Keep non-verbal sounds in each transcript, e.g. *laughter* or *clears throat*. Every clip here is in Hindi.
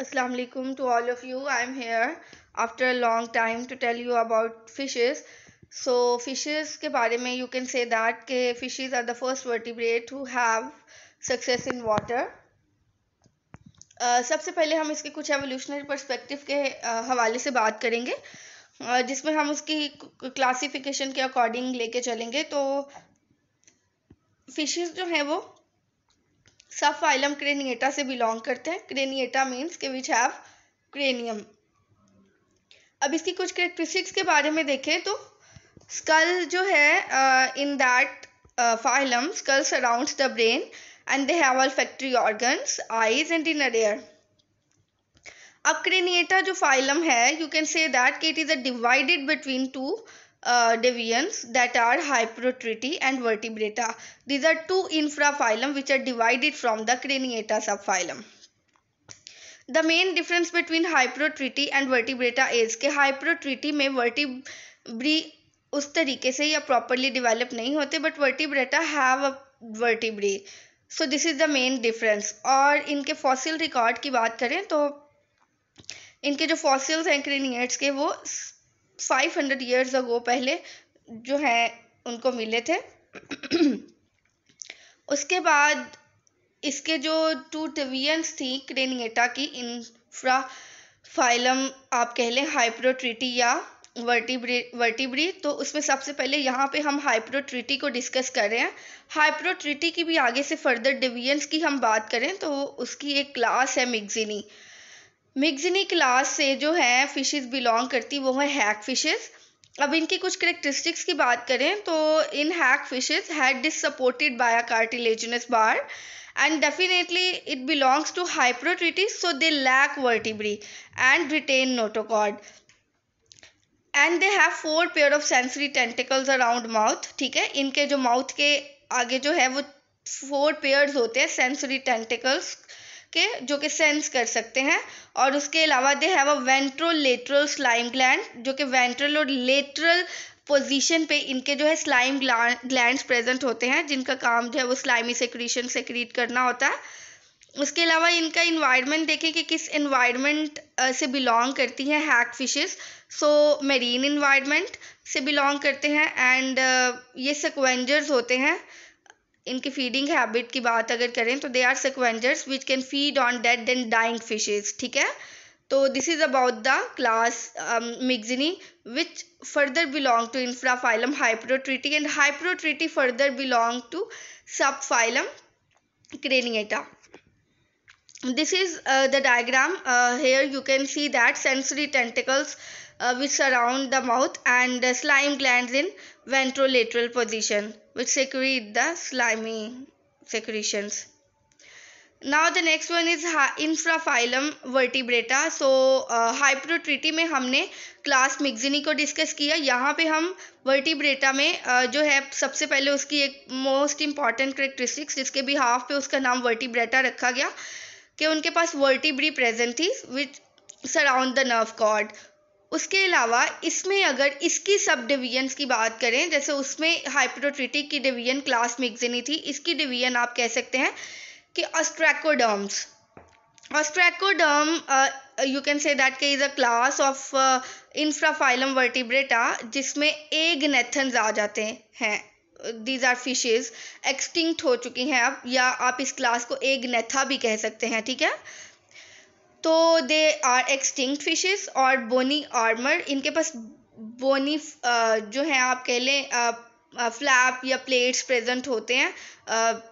Assalamu alaikum to all of you. I'm here after a long time to tell you about fishes. So fishes के बारे में you can say that के fishes are the first vertebrate who have success in water. Uh, सबसे पहले हम इसके कुछ एवोल्यूशनरी पर्सपेक्टिव के uh, हवाले से बात करेंगे uh, जिसमें हम उसकी क्लासिफिकेशन के अकॉर्डिंग लेके चलेंगे तो फिशेस जो हैं वो सब फाइलम क्रेनिएटा से बिलोंग करते हैं क्रेनिएटा मीन्स के विच हैव क्रेनियम अब इसकी कुछ करेक्ट्रिस्टिक्स के बारे में देखें तो स्कल जो है in that phylum skull surrounds the brain and they have olfactory organs eyes and inner ear अब क्रेनिएटा जो फाइलम है यू कैन से दैट कि it is a divided between two uh, divisions that are hyperotity and vertebrata. These are two infraphyla which are divided from the craniata subphylum. The main difference between hyperotity and vertebrata is कि hyperotity में vertebrae उस तरीके से या properly develop नहीं होते but vertebrata have a vertebrae. So this is the main difference और इनके फॉसिल रिकॉर्ड की बात करें तो इनके जो फॉसिल्स हैं क्रेनिएट्स के वो फाइव हंड्रेड ईयर्स अगो पहले जो हैं उनको मिले थे उसके बाद इसके जो टू टवियंस थी क्रेनिएटा की इंफ्रा फाइलम आप कह लें हाइप्रोट्रिटी या वर्टिब्री वर्टिब्री तो उसमें सबसे पहले यहाँ पे हम हाइप्रोट्रिटी को डिस्कस कर रहे हैं हाइप्रोट्रिटी की भी आगे से फर्दर डिवीजन्स की हम बात करें तो उसकी एक क्लास है मिग्जिनी मिग्जनी क्लास से जो है फिशेस बिलोंग करती वो है हैक फिशेस अब इनकी कुछ करेक्टरिस्टिक्स की बात करें तो इन hagfishes head is supported by a cartilaginous bar and definitely it belongs to Hyperotreti so they lack vertebrae and retain notochord and they have four pair of sensory tentacles around mouth ठीक है इनके जो माउथ के आगे जो है वो फोर पेयर्स होते हैं सेंसरी टेंटिकल्स के जो कि सेंस कर सकते हैं और उसके अलावा they have a ventrolateral slime gland जो कि वेंट्रल और लेटरल पोजीशन पे इनके जो है स्लाइम ग्लैंड प्रेजेंट होते हैं जिनका काम जो है वो स्लाइमी सेक्रीशन सेक्रीट करना होता है उसके अलावा इनका इन्वायरमेंट देखें कि किस इन्वायरमेंट से बिलोंग करती हैं hagfishes so marine environment से बिलोंग करते हैं एंड ये सकवेंजर्स होते हैं इनकी फीडिंग हैबिट की बात अगर करें तो they are scavengers which can feed on dead and dying fishes ठीक है तो this is about the class Myxini which further belong to infraphylum Hyperotreti and Hyperotreti further belong to subphylum Craniata this is the diagram here you can see that sensory tentacles uh, which surround the mouth and the slime glands in ventrolateral position which secrete the slimy secretions. Now the next one is infraphylum Vertebrata so Hyperotreti में हमने क्लास मिक्सिनी को डिस्कस किया यहाँ पे हम वर्टिब्रेटा में uh, जो है सबसे पहले उसकी एक मोस्ट इंपॉर्टेंट करेक्टरिस्टिक्स जिसके बिहाफ पे उसका नाम वर्टिब्रेटा रखा गया कि उनके पास वर्टिब्री प्रेजेंट थी which surround the nerve cord उसके अलावा इसमें अगर इसकी सब डिवीजन्स की बात करें जैसे उसमें हाइप्रोट्रिटिक की डिवीजन क्लास मिगजनी थी इसकी डिवीजन आप कह सकते हैं कि ostracoderms ostracoderm you can say that के is a class of infraphylum Vertebrata जिसमें एग नेथन्स आ जाते हैं दीज आर फिशेज एक्सटिंक्ट हो चुकी हैं अब या आप इस क्लास को एग नेथा भी कह सकते हैं ठीक है तो दे आर एक्सटिंग फिशेस और बोनी आर्मर इनके पास बोनी जो है आप कह लें फ्लैप या प्लेट्स प्रेजेंट होते हैं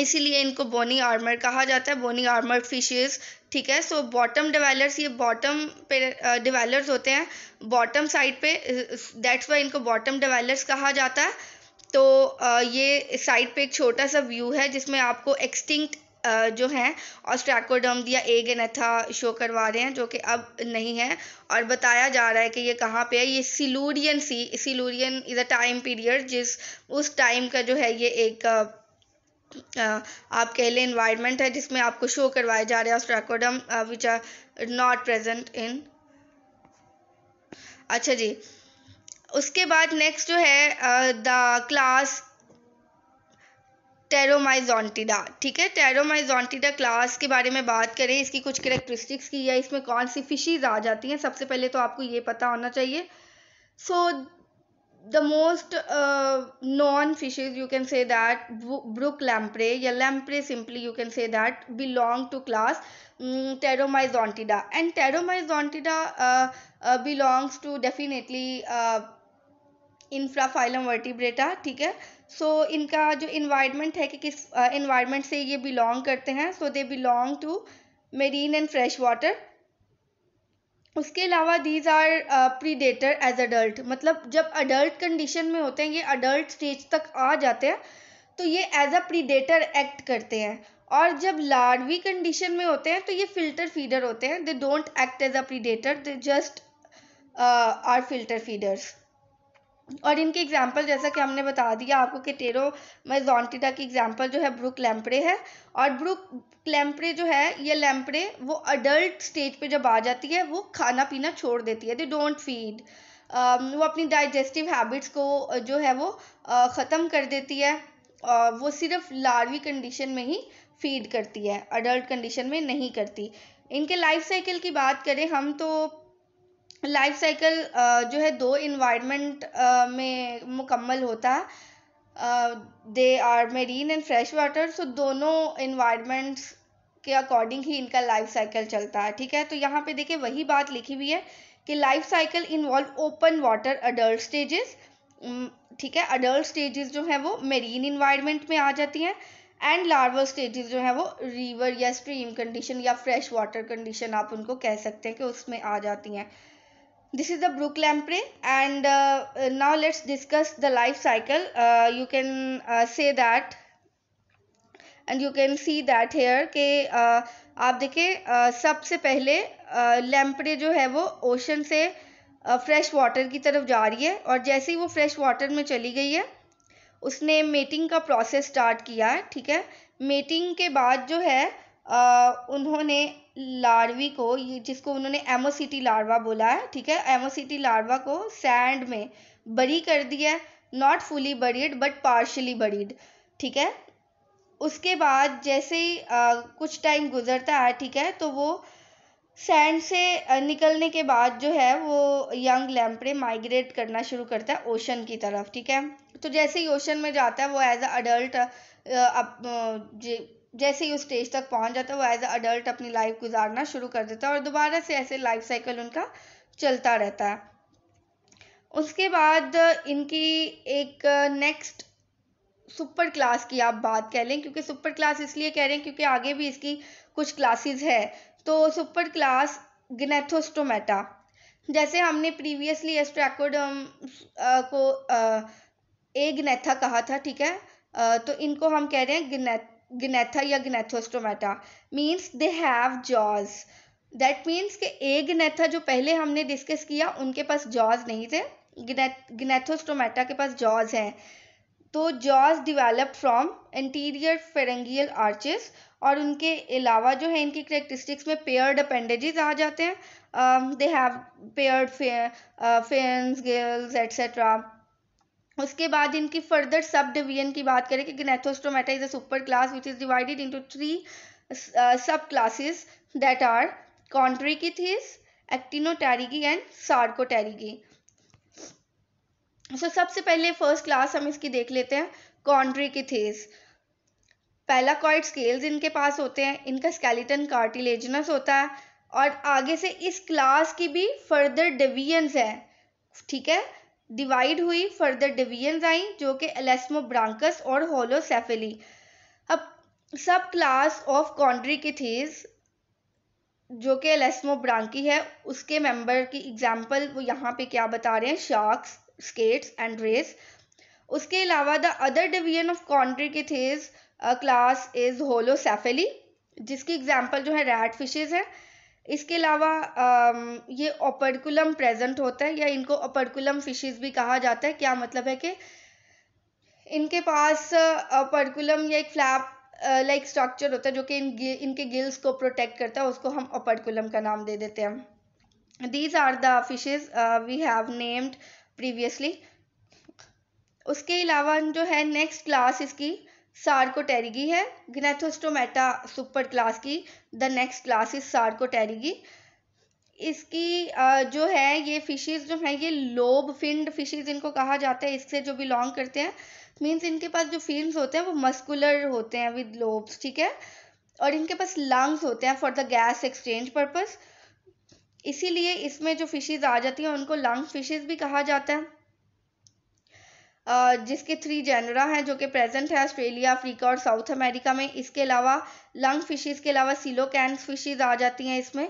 इसीलिए इनको बोनी आर्मर कहा जाता है बोनी आर्मर फिशेस ठीक है सो बॉटम डिवेलर्स ये बॉटम पे डिवेलर्स होते हैं बॉटम साइड पे दैट्स वाई इनको बॉटम डिवेलर्स कहा जाता है तो ये साइड पे एक छोटा सा व्यू है जिसमें आपको एक्सटिंक्ट जो है ऑस्ट्रैकोडम दिया या एगेनेथा शो करवा रहे हैं जो कि अब नहीं है और बताया जा रहा है कि ये कहाँ पे है ये Silurian sea Silurian is a time period जिस उस टाइम का जो है ये एक आप कह लें इन्वायरमेंट है जिसमें आपको शो करवाया जा रहा है ostracoderm which are not present in अच्छा जी उसके बाद नेक्स्ट जो है द क्लास टेरोमाइजोंटिडा ठीक है टेरोमाइजोंटिडा क्लास के बारे में बात करें इसकी कुछ करेक्टरिस्टिक्स की या इसमें कौन सी फिशीज आ जाती हैं सबसे पहले तो आपको ये पता होना चाहिए so the most known fishes you can say that brook lamprey या lamprey simply you can say that belong to class Petromyzontida and Petromyzontida belongs to definitely infraphylum Vertebrata ठीक है सो so, इनका जो इन्वायरमेंट है कि किस इन्वायरमेंट uh, से ये बिलोंग करते हैं so they belong to marine and fresh water उसके अलावा these are predator as adult मतलब जब अडल्ट कंडीशन में होते हैं ये अडल्ट स्टेज तक आ जाते हैं तो ये एज अ प्रीडेटर एक्ट करते हैं और जब लार्वी कंडीशन में होते हैं तो ये फिल्टर फीडर होते हैं they don't act as a predator they just are filter feeders और इनके एग्जाम्पल जैसा कि हमने बता दिया आपको कि टेरो मेजोनटिडा की एग्जाम्पल जो है ब्रुक लैम्परे है और ब्रुक लैम्परे जो है ये लैम्परे वो अडल्ट स्टेज पे जब आ जाती है वो खाना पीना छोड़ देती है दे डोंट फीड वो अपनी डाइजेस्टिव हैबिट्स को जो है वो ख़त्म कर देती है और वो सिर्फ लार्वी कंडीशन में ही फीड करती है अडल्ट कंडीशन में नहीं करती इनके लाइफ साइकिल की बात करें हम तो लाइफ साइकिल जो है दो इन्वायरमेंट में मुकम्मल होता है they are marine and fresh water so दोनों इन्वायरमेंट्स के अकॉर्डिंग ही इनका लाइफ साइकिल चलता है ठीक है तो यहाँ पे देखिए वही बात लिखी हुई है कि life cycle involve open water adult stages ठीक है अडल्ट स्टेजेस जो है वो मेरीन इन्वायरमेंट में आ जाती हैं एंड लार्वल स्टेजेस जो है वो रिवर या स्ट्रीम कंडीशन या फ्रेश वाटर कंडीशन आप उनको कह सकते हैं कि उसमें आ जाती हैं this is the brook lamprey and uh, now let's discuss the life cycle uh, you can uh, say that and you can see that here कि आप uh, सबसे पहले लैम्परे जो है वो ओशन से फ्रेश वाटर की तरफ जा रही है और जैसे ही वो फ्रेश वाटर में चली गई है उसने मेटिंग का प्रोसेस स्टार्ट किया है ठीक है मेटिंग के बाद जो है उन्होंने लार्वी को ये जिसको उन्होंने एमोसिटी लार्वा बोला है ठीक है एमोसिटी लार्वा को सैंड में बरी कर दिया not fully buried but partially buried ठीक है उसके बाद जैसे ही आ, कुछ टाइम गुजरता है ठीक है तो वो सैंड से निकलने के बाद जो है वो यंग लैम्परे माइग्रेट करना शुरू करता है ओशन की तरफ ठीक है तो जैसे ही ओशन में जाता है वो एज अ अडल्ट जैसे ही उस स्टेज तक पहुंच जाता है वो एज अ अडल्ट अपनी लाइफ गुजारना शुरू कर देता है और दोबारा से ऐसे लाइफ साइकिल उनका चलता रहता है उसके बाद इनकी एक नेक्स्ट सुपर क्लास की आप बात कह लें क्योंकि सुपर क्लास इसलिए कह रहे हैं क्योंकि आगे भी इसकी कुछ क्लासेस है तो सुपर क्लास गनेथोस्टोमेटा जैसे हमने प्रीवियसली एस्ट्रैकोडम को ए गनेथा कहा था ठीक है तो इनको हम कह रहे हैं गनेथ गनेथा या Gnathostomata means they have jaws that means के ए गनेथा जो पहले हमने डिस्कस किया उनके पास जॉज नहीं थे गनेथोस्टोमेटा के पास जॉज हैं तो jaws develop from interior pharyngeal arches और उनके अलावा जो है इनकी करेक्टरिस्टिक्स में पेयर्ड अपेंडेजेस आ जाते हैं they have paired fins gills etcetera उसके बाद इनकी फर्दर सब डिवीजन की बात करें कि Gnathostomata is a super class which is divided into three sub classes that are Chondrichthyes Actinopterygii and Sarcopterygii so सबसे पहले फर्स्ट क्लास हम इसकी देख लेते हैं कॉन्ट्रिकिथिस कॉइड स्केल्स इनके पास होते हैं इनका स्केलेटन कार्टिलेजनस होता है और आगे से इस क्लास की भी फर्दर डिवीजन्स है ठीक है डिवाइड हुई फर्दर डिवीजन आई जो कि एलेस्मोब्रांकस और होलोसेफेली अब सब क्लास ऑफ कॉन्ड्री की थीज जो कि एलेस्मोब्रांकी है उसके मेंबर की एग्जांपल वो यहाँ पे क्या बता रहे हैं शार्क्स स्केट्स एंड रेस उसके अलावा the other division of Chondrichthyes class is होलोसेफेली जिसकी एग्जाम्पल जो है रैट फिशेज है इसके अलावा ये ओपरकुलम प्रेजेंट होता है या इनको ओपरकुलम फिशेस भी कहा जाता है क्या मतलब है कि इनके पास ओपरकुलम या एक फ्लैप लाइक स्ट्रक्चर होता है जो कि इन इनके गिल्स को प्रोटेक्ट करता है उसको हम ओपरकुलम का नाम दे देते हैं these are the fishes we have named previously उसके अलावा जो है नेक्स्ट क्लास इसकी सार्कोटेरिगी है ग्नेथोस्टोमेटा सुपर क्लास की the next class is Sarcopterygii इसकी जो है ये फिशेज जो हैं ये लोब फिंड फिशेज इनको कहा जाता है इससे जो बिलोंग करते हैं मीन्स इनके पास जो फिन्स होते हैं वो मस्कुलर होते हैं विद लोब्स ठीक है और इनके पास लंग्स होते हैं for the gas exchange purpose इसीलिए इसमें जो फिशेज़ आ जाती हैं उनको लंग फिशेज़ भी कहा जाता है जिसके थ्री जेनरा हैं जो कि प्रेजेंट है ऑस्ट्रेलिया अफ्रीका और साउथ अमेरिका में इसके अलावा लंग फिशेस के अलावा सिलो कैंस फिशेज आ जाती हैं इसमें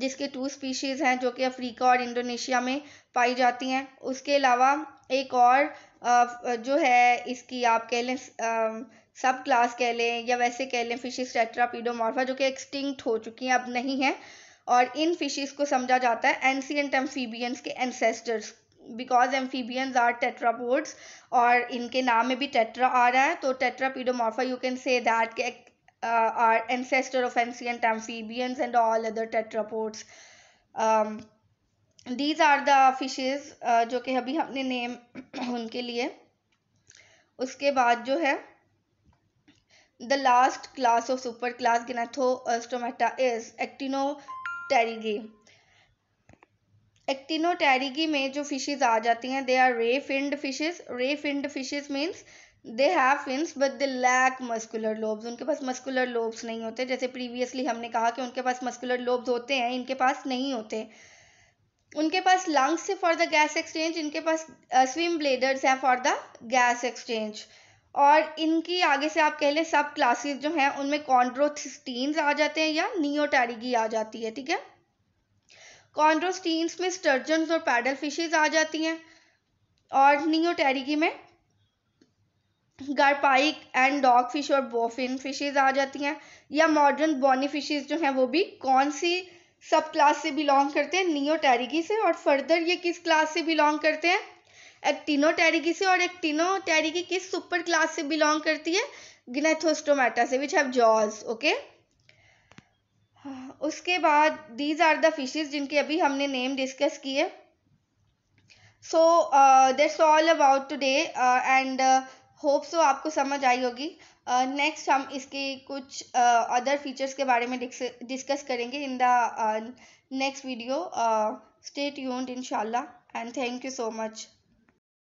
जिसके टू स्पीशीज़ हैं जो कि अफ्रीका और इंडोनेशिया में पाई जाती हैं उसके अलावा एक और जो है इसकी आप कह लें सब क्लास कह लें या वैसे कह लें फिशिज टेट्रापीडोमार्फा जो कि एक्सटिंक्ट हो चुकी हैं अब नहीं हैं और इन फिशिज़ को समझा जाता है एंसियंट एम्फीबियंस के ancestors because amphibians are tetrapods और इनके नाम में भी टेट्रा आ रहा है तो Tetrapodomorpha you can say that are ancestor of ancient amphibians and all other tetrapods these are the fishes जो कि अभी हमने नेम *clears throat* उनके लिए उसके बाद जो है the last class of super class Gnathostomata is Actinopterygii Actinopterygii में जो फिशेज आ जाती हैं दे आर रे finned fishes ray finned fishes means they have fins but they lack muscular lobes उनके पास मस्कुलर लोब्स नहीं होते जैसे प्रीवियसली हमने कहा कि उनके पास मस्कुलर लोब्स होते हैं इनके पास नहीं होते उनके पास लंग्स से फॉर द गैस एक्सचेंज इनके पास स्विम uh, ब्लेडर्स हैं फॉर द गैस एक्सचेंज और इनकी आगे से आप कह लें सब क्लासेस जो हैं उनमें कॉन्ड्रोथिस्टीन्स आ जाते हैं या नियोटैरिगी आ जाती है ठीक है कॉन्ड्रोस्टीन्स में स्टर्जन और पैडल फिशेज आ जाती हैं और नियोटेरिकी में गारपाइक एंड डॉग फिश और बोफिन फिशेज आ जाती हैं या मॉडर्न बॉनी फिशेज जो हैं वो भी कौन सी सब क्लास से बिलोंग करते हैं नियोटेरिकी से और फर्दर ये किस क्लास से बिलोंग करते हैं एक्टिनोटेरिकी से और एक्टिनोटेरिकी किस सुपर क्लास से बिलोंग करती है ग्नेथोस्टोमेटा से विच हैव जॉज ओके उसके बाद दीज आर द फिशेस जिनके अभी हमने नेम डिस्कस किए so that's all about today and hope so आपको समझ आई होगी नेक्स्ट uh, हम इसके कुछ अदर uh, फीचर्स के बारे में डिस्कस करेंगे in the next video stay tuned इंशाल्लाह and thank you so much